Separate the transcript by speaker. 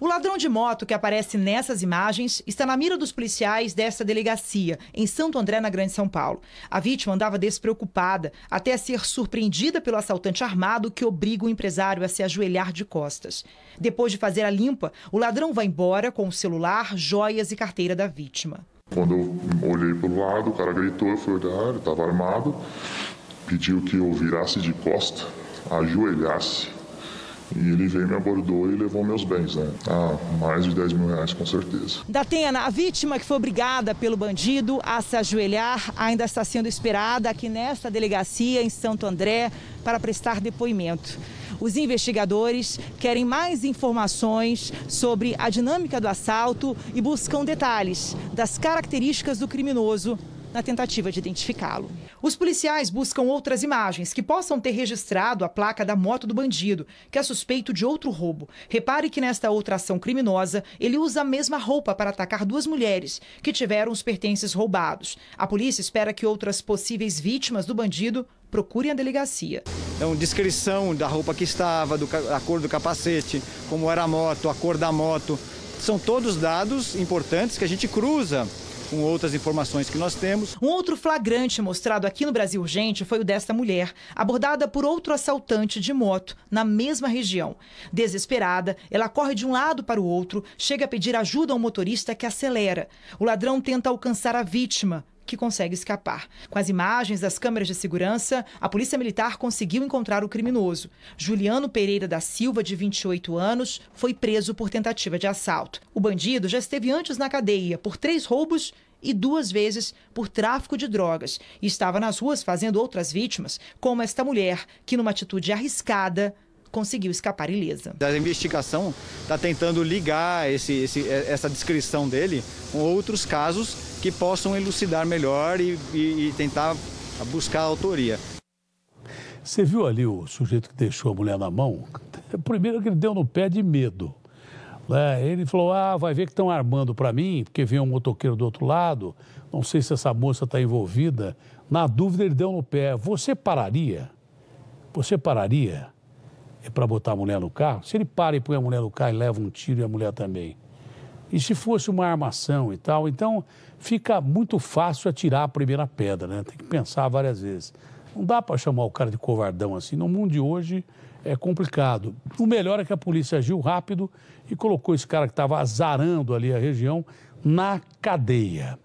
Speaker 1: O ladrão de moto que aparece nessas imagens está na mira dos policiais desta delegacia, em Santo André, na Grande São Paulo. A vítima andava despreocupada, até ser surpreendida pelo assaltante armado que obriga o empresário a se ajoelhar de costas. Depois de fazer a limpa, o ladrão vai embora com o celular, joias e carteira da vítima.
Speaker 2: Quando eu olhei para o lado, o cara gritou, eu fui olhar, ah, estava armado, pediu que eu virasse de costa, ajoelhasse e ele veio, me abordou e levou meus bens, né? Ah, mais de 10 mil reais, com certeza.
Speaker 1: Datena, a vítima que foi obrigada pelo bandido a se ajoelhar ainda está sendo esperada aqui nesta delegacia em Santo André para prestar depoimento. Os investigadores querem mais informações sobre a dinâmica do assalto e buscam detalhes das características do criminoso na tentativa de identificá-lo. Os policiais buscam outras imagens que possam ter registrado a placa da moto do bandido, que é suspeito de outro roubo. Repare que nesta outra ação criminosa, ele usa a mesma roupa para atacar duas mulheres que tiveram os pertences roubados. A polícia espera que outras possíveis vítimas do bandido procurem a delegacia.
Speaker 3: Então, descrição da roupa que estava, do, a cor do capacete, como era a
Speaker 1: moto, a cor da moto. São todos dados importantes que a gente cruza com outras informações que nós temos. Um outro flagrante mostrado aqui no Brasil Urgente foi o desta mulher, abordada por outro assaltante de moto na mesma região. Desesperada, ela corre de um lado para o outro, chega a pedir ajuda ao motorista que acelera. O ladrão tenta alcançar a vítima, que consegue escapar. Com as imagens das câmeras de segurança, a Polícia Militar conseguiu encontrar o criminoso. Juliano Pereira da Silva, de 28 anos, foi preso por tentativa de assalto. O bandido já esteve antes na cadeia por três roubos e duas vezes por tráfico de drogas e estava nas ruas fazendo outras vítimas, como esta mulher, que numa atitude arriscada conseguiu escapar ilesa.
Speaker 3: A investigação está tentando ligar esse, esse, é, essa descrição dele com outros casos que possam elucidar melhor e, e, e tentar buscar a autoria.
Speaker 4: Você viu ali o sujeito que deixou a mulher na mão? Primeiro que ele deu no pé de medo. É, ele falou: Ah, vai ver que estão armando para mim, porque vem um motoqueiro do outro lado. Não sei se essa moça está envolvida. Na dúvida, ele deu no pé. Você pararia? Você pararia? é para botar a mulher no carro, se ele para e põe a mulher no carro e leva um tiro e a mulher também. E se fosse uma armação e tal, então fica muito fácil atirar a primeira pedra, né? Tem que pensar várias vezes. Não dá para chamar o cara de covardão assim. No mundo de hoje é complicado. O melhor é que a polícia agiu rápido e colocou esse cara que estava azarando ali a região na cadeia.